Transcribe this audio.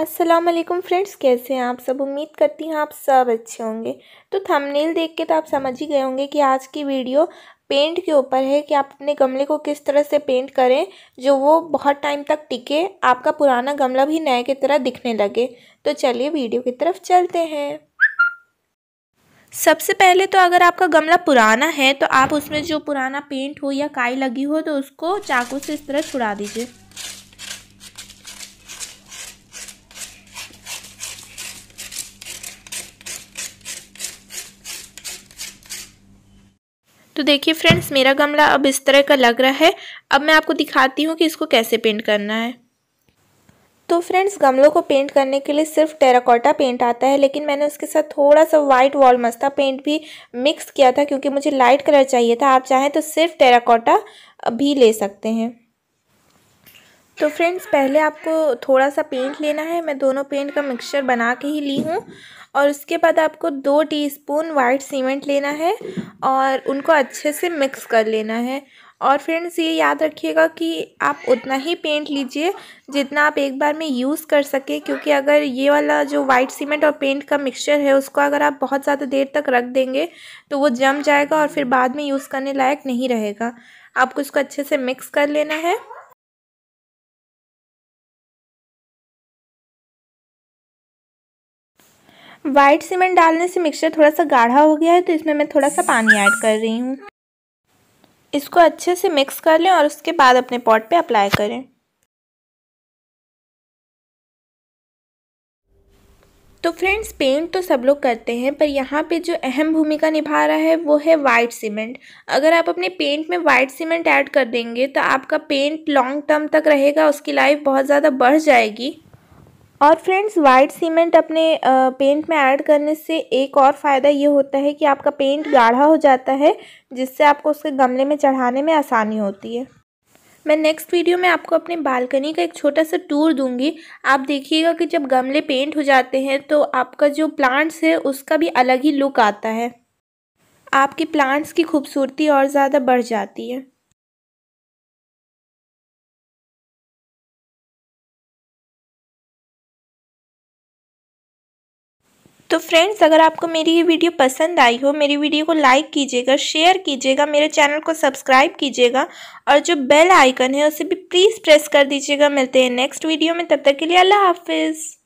Aslam friends कैसे हैं आप सब उम्मीद करती हैं आप सब अच्छे होंगे तो थंबनेल देख के तो आप समझ ही गए होंगे कि आज की वीडियो पेंट के ऊपर है कि आप अपने गमले को किस तरह से पेंट करें जो वो बहुत टाइम तक टिके आपका पुराना गमला भी नए की तरह दिखने लगे तो चलिए वीडियो की तरफ चलते हैं सबसे पहले तो अगर आपका गमला पुराना है तो आप उसमें जो पुराना पेंट हो या काई लगी हो तो उसको चाकू से इस तरह छुड़ा दीजिए तो देखिए फ्रेंड्स मेरा गमला अब इस तरह का लग रहा है अब मैं आपको दिखाती हूँ कि इसको कैसे पेंट करना है तो फ्रेंड्स गमलों को पेंट करने के लिए सिर्फ टेराकोटा पेंट आता है लेकिन मैंने उसके साथ थोड़ा सा वाइट वॉल मस्ता पेंट भी मिक्स किया था क्योंकि मुझे लाइट कलर चाहिए था आप चाहें तो सिर्फ टेराकोटा भी ले सकते हैं तो फ्रेंड्स पहले आपको थोड़ा सा पेंट लेना है मैं दोनों पेंट का मिक्सचर बना के ही ली हूँ और उसके बाद आपको दो टीस्पून वाइट सीमेंट लेना है और उनको अच्छे से मिक्स कर लेना है और फ्रेंड्स ये याद रखिएगा कि आप उतना ही पेंट लीजिए जितना आप एक बार में यूज़ कर सके क्योंकि अगर ये वाला जो वाइट सीमेंट और पेंट का मिक्सचर है उसको अगर आप बहुत ज़्यादा देर तक रख देंगे तो वो जम जाएगा और फिर बाद में यूज़ करने लायक नहीं रहेगा आपको इसको अच्छे से मिक्स कर लेना है वाइट सीमेंट डालने से मिक्सचर थोड़ा सा गाढ़ा हो गया है तो इसमें मैं थोड़ा सा पानी ऐड कर रही हूँ इसको अच्छे से मिक्स कर लें और उसके बाद अपने पॉट पे अप्लाई करें तो फ्रेंड्स पेंट तो सब लोग करते हैं पर यहाँ पे जो अहम भूमिका निभा रहा है वो है वाइट सीमेंट अगर आप अपने पेंट में वाइट सीमेंट ऐड कर देंगे तो आपका पेंट लॉन्ग टर्म तक रहेगा उसकी लाइफ बहुत ज़्यादा बढ़ जाएगी और फ्रेंड्स वाइट सीमेंट अपने पेंट में ऐड करने से एक और फ़ायदा ये होता है कि आपका पेंट गाढ़ा हो जाता है जिससे आपको उसके गमले में चढ़ाने में आसानी होती है मैं नेक्स्ट वीडियो में आपको अपने बालकनी का एक छोटा सा टूर दूंगी आप देखिएगा कि जब गमले पेंट हो जाते हैं तो आपका जो प्लांट्स है उसका भी अलग ही लुक आता है आपके प्लांट्स की खूबसूरती और ज़्यादा बढ़ जाती है तो फ्रेंड्स अगर आपको मेरी ये वीडियो पसंद आई हो मेरी वीडियो को लाइक कीजिएगा शेयर कीजिएगा मेरे चैनल को सब्सक्राइब कीजिएगा और जो बेल आइकन है उसे भी प्लीज़ प्रेस कर दीजिएगा मिलते हैं नेक्स्ट वीडियो में तब तक के लिए अल्लाह हाफिज़